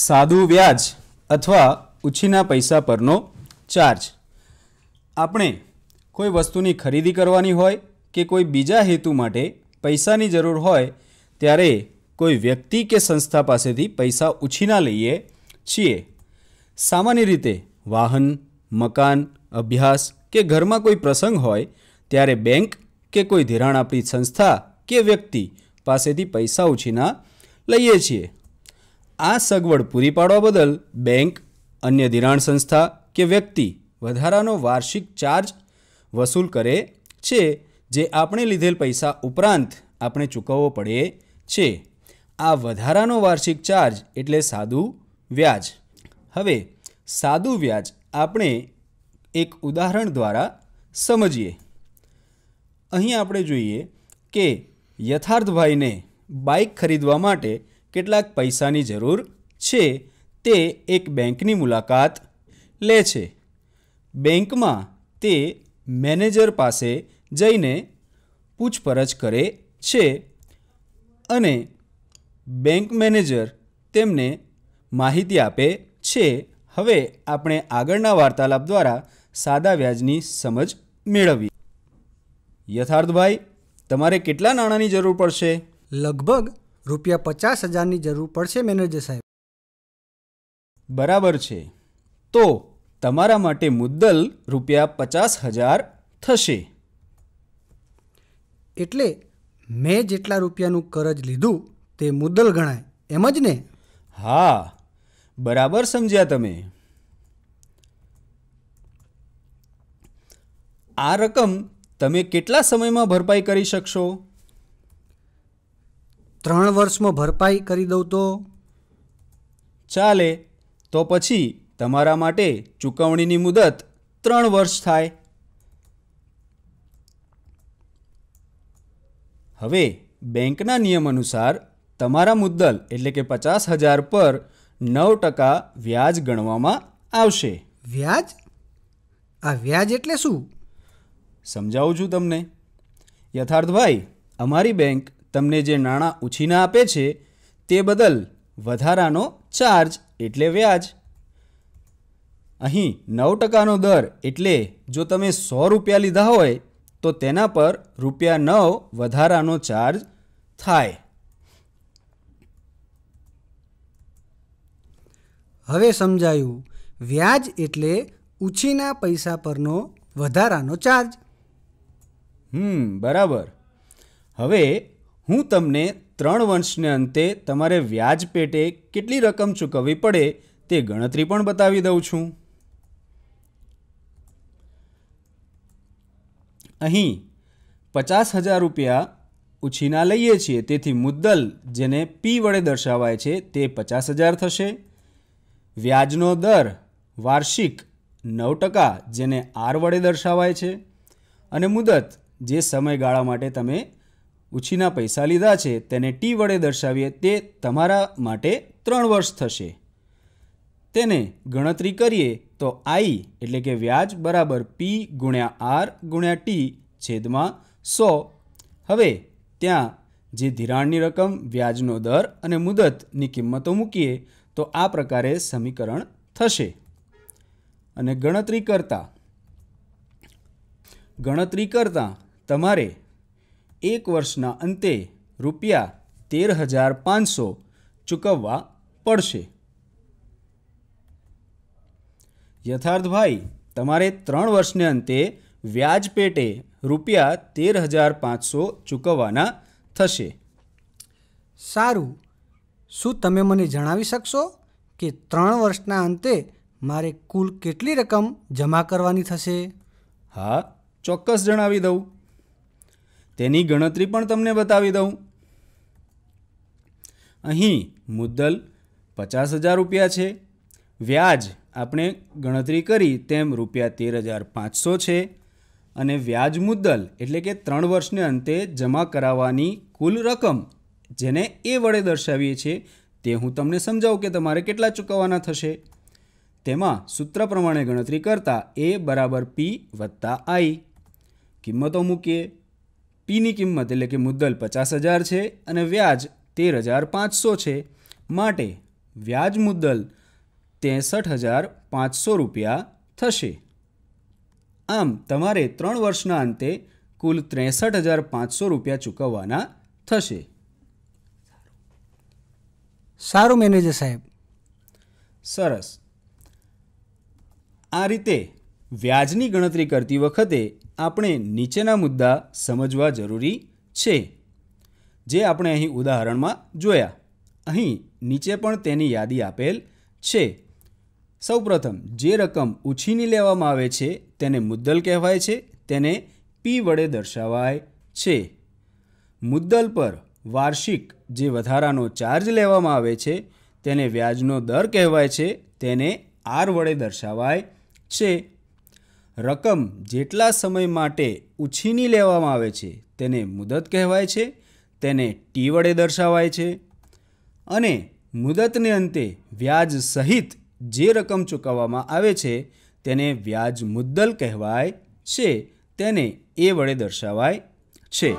સાદું વ્યાજ અથવા ઉછીના પૈસા પરનો ચાર્જ આપણે કોઈ વસ્તુની ખરીદી કરવાની હોય કે કોઈ બીજા હેતુ માટે પૈસાની જરૂર હોય ત્યારે કોઈ વ્યક્તિ કે સંસ્થા પાસેથી પૈસા ઉછીના લઈએ છીએ સામાન્ય રીતે વાહન મકાન અભ્યાસ કે ઘરમાં કોઈ પ્રસંગ હોય ત્યારે બેંક કે કોઈ ધિરાણ આપણી સંસ્થા કે વ્યક્તિ પાસેથી પૈસા ઉછીના લઈએ છીએ આ સગવડ પૂરી પાડવા બદલ બેંક અન્ય ધિરાણ સંસ્થા કે વ્યક્તિ વધારાનો વાર્ષિક ચાર્જ વસૂલ કરે છે જે આપણે લીધેલ પૈસા ઉપરાંત આપણે ચૂકવવો પડે છે આ વધારાનો વાર્ષિક ચાર્જ એટલે સાદું વ્યાજ હવે સાદું વ્યાજ આપણે એક ઉદાહરણ દ્વારા સમજીએ અહીં આપણે જોઈએ કે યથાર્થભાઈને બાઇક ખરીદવા માટે કેટલાક પૈસાની જરૂર છે તે એક બેંકની મુલાકાત લે છે બેંકમાં તે મેનેજર પાસે જઈને પૂછપરછ કરે છે અને બેંક મેનેજર તેમને માહિતી આપે છે હવે આપણે આગળના વાર્તાલાપ દ્વારા સાદા વ્યાજની સમજ મેળવવી યથાર્થભાઈ તમારે કેટલા નાણાંની જરૂર પડશે લગભગ રૂપિયા પચાસ હજારની જરૂર પડશે મેનેજર સાહેબ બરાબર છે તો તમારા માટે મુદ્દલ રૂપિયા પચાસ હજાર થશે એટલે મેં જેટલા રૂપિયાનું કરજ લીધું તે મુદ્દલ ગણાય એમ જ ને હા બરાબર સમજ્યા તમે આ રકમ તમે કેટલા સમયમાં ભરપાઈ કરી શકશો ત્રણ વર્ષમાં ભરપાઈ કરી દઉં તો ચાલે તો પછી તમારા માટે ચૂકવણીની મુદત ત્રણ વર્ષ થાય હવે બેંકના નિયમ અનુસાર તમારા મુદ્દલ એટલે કે પચાસ હજાર પર નવ ટકા વ્યાજ ગણવામાં આવશે વ્યાજ આ વ્યાજ એટલે શું સમજાવું છું તમને યથાર્થભાઈ અમારી બેંક તમને જે નાણાં ઉછીના આપે છે તે બદલ વધારાનો ચાર્જ એટલે વ્યાજ અહીં નવ ટકાનો દર એટલે જો તમે સો રૂપિયા લીધા હોય તો તેના પર રૂપિયા નવ વધારાનો ચાર્જ થાય હવે સમજાયું વ્યાજ એટલે ઉછીના પૈસા પરનો વધારાનો ચાર્જ હમ બરાબર હવે હું તમને ત્રણ વર્ષને અંતે તમારે વ્યાજ પેટે કેટલી રકમ ચૂકવવી પડે તે ગણતરી પણ બતાવી દઉં છું અહીં પચાસ હજાર રૂપિયા ઉછીના લઈએ છીએ તેથી મુદ્દલ જેને પી વડે દર્શાવાય છે તે પચાસ હજાર થશે વ્યાજનો દર વાર્ષિક નવ ટકા જેને આર વડે દર્શાવાય છે અને મુદત જે સમયગાળા માટે તમે ઉછીના પૈસા લીધા છે તેને ટી વડે દર્શાવીએ તે તમારા માટે ત્રણ વર્ષ થશે તેને ગણતરી કરીએ તો આઈ એટલે કે વ્યાજ બરાબર પી ગુણ્યા આર ગુણ્યા ટી છેદમાં સો હવે ત્યાં જે ધિરાણની રકમ વ્યાજનો દર અને મુદતની કિંમતો મૂકીએ તો આ પ્રકારે સમીકરણ થશે અને ગણતરી કરતાં ગણતરી કરતાં તમારે એક વર્ષના અંતે રૂપિયા તેર હજાર પાંચસો ચૂકવવા પડશે યથાર્થભાઈ તમારે ત્રણ વર્ષને અંતે વ્યાજ પેટે રૂપિયા તેર હજાર પાંચસો ચૂકવવાના થશે સારું શું તમે મને જણાવી શકશો કે ત્રણ વર્ષના અંતે મારે કુલ કેટલી રકમ જમા કરવાની થશે હા ચોક્કસ જણાવી દઉં તેની ગણતરી પણ તમને બતાવી દઉં અહીં મુદ્દલ પચાસ હજાર રૂપિયા છે વ્યાજ આપણે ગણતરી કરી તેમ રૂપિયા તેર હજાર પાંચસો છે અને વ્યાજ મુદ્દલ એટલે કે ત્રણ વર્ષને અંતે જમા કરાવવાની કુલ રકમ જેને એ વડે દર્શાવીએ છીએ તે હું તમને સમજાવું કે તમારે કેટલા ચૂકવવાના થશે તેમાં સૂત્ર પ્રમાણે ગણતરી કરતાં એ બરાબર પી વત્તા આઈ કિંમતો મૂકીએ પીની કિંમત એટલે કે મુદ્દલ પચાસ હજાર છે અને વ્યાજ તેર હજાર પાંચસો છે માટે વ્યાજ મુદ્દલ ત્રેસઠ હજાર પાંચસો રૂપિયા થશે આમ તમારે ત્રણ વર્ષના અંતે કુલ ત્રેસઠ હજાર પાંચસો રૂપિયા ચૂકવવાના થશે સારું મેનેજર સાહેબ સરસ આ રીતે વ્યાજની ગણતરી કરતી વખતે આપણે નીચેના મુદ્દા સમજવા જરૂરી છે જે આપણે અહીં ઉદાહરણમાં જોયા અહીં નીચે પણ તેની યાદી આપેલ છે સૌપ્રથમ જે રકમ ઉછીની લેવામાં આવે છે તેને મુદ્દલ કહેવાય છે તેને પી વડે દર્શાવાય છે મુદ્દલ પર વાર્ષિક જે વધારાનો ચાર્જ લેવામાં આવે છે તેને વ્યાજનો દર કહેવાય છે તેને આર વડે દર્શાવાય છે રકમ જેટલા સમય માટે ઉછીની લેવામાં આવે છે તેને મુદત કહેવાય છે તેને ટી વડે દર્શાવાય છે અને મુદતને અંતે વ્યાજ સહિત જે રકમ ચૂકવવામાં આવે છે તેને વ્યાજ મુદ્દલ કહેવાય છે તેને એ વડે દર્શાવાય છે